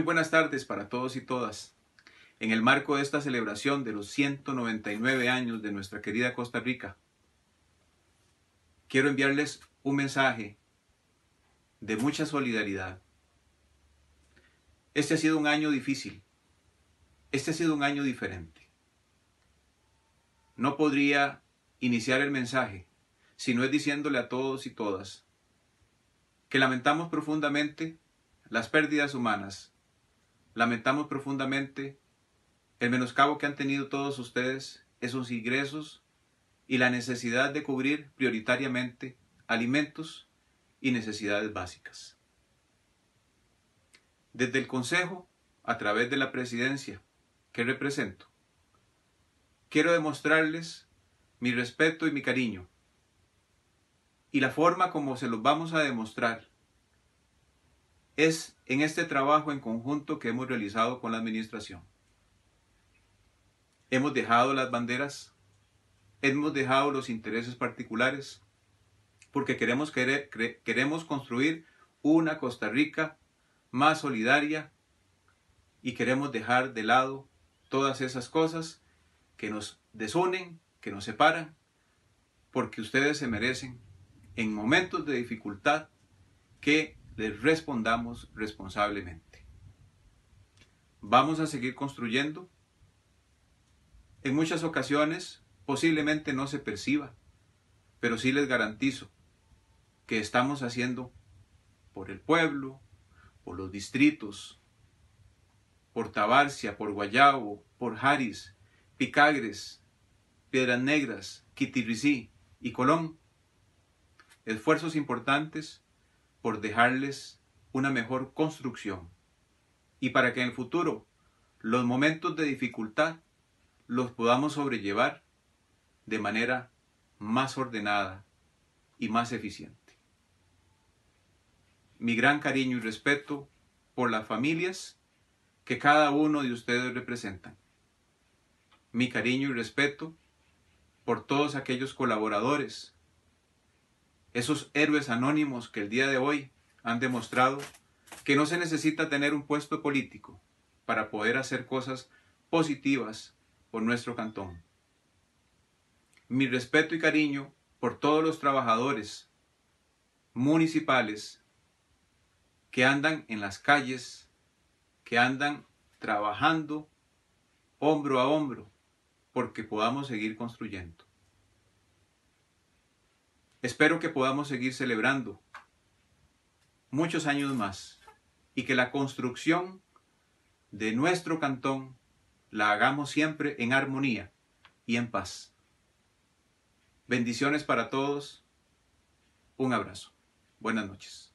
Muy buenas tardes para todos y todas. En el marco de esta celebración de los 199 años de nuestra querida Costa Rica, quiero enviarles un mensaje de mucha solidaridad. Este ha sido un año difícil. Este ha sido un año diferente. No podría iniciar el mensaje si no es diciéndole a todos y todas que lamentamos profundamente las pérdidas humanas Lamentamos profundamente el menoscabo que han tenido todos ustedes, esos ingresos y la necesidad de cubrir prioritariamente alimentos y necesidades básicas. Desde el Consejo, a través de la Presidencia, que represento, quiero demostrarles mi respeto y mi cariño. Y la forma como se los vamos a demostrar es en este trabajo en conjunto que hemos realizado con la administración. Hemos dejado las banderas, hemos dejado los intereses particulares, porque queremos, queremos construir una Costa Rica más solidaria y queremos dejar de lado todas esas cosas que nos desunen, que nos separan, porque ustedes se merecen en momentos de dificultad que les respondamos responsablemente. Vamos a seguir construyendo. En muchas ocasiones posiblemente no se perciba, pero sí les garantizo que estamos haciendo por el pueblo, por los distritos, por Tabarcia, por Guayabo, por Haris, Picagres, Piedras Negras, y Colón. Esfuerzos importantes por dejarles una mejor construcción y para que en el futuro los momentos de dificultad los podamos sobrellevar de manera más ordenada y más eficiente. Mi gran cariño y respeto por las familias que cada uno de ustedes representan. Mi cariño y respeto por todos aquellos colaboradores esos héroes anónimos que el día de hoy han demostrado que no se necesita tener un puesto político para poder hacer cosas positivas por nuestro cantón. Mi respeto y cariño por todos los trabajadores municipales que andan en las calles, que andan trabajando hombro a hombro porque podamos seguir construyendo. Espero que podamos seguir celebrando muchos años más y que la construcción de nuestro cantón la hagamos siempre en armonía y en paz. Bendiciones para todos. Un abrazo. Buenas noches.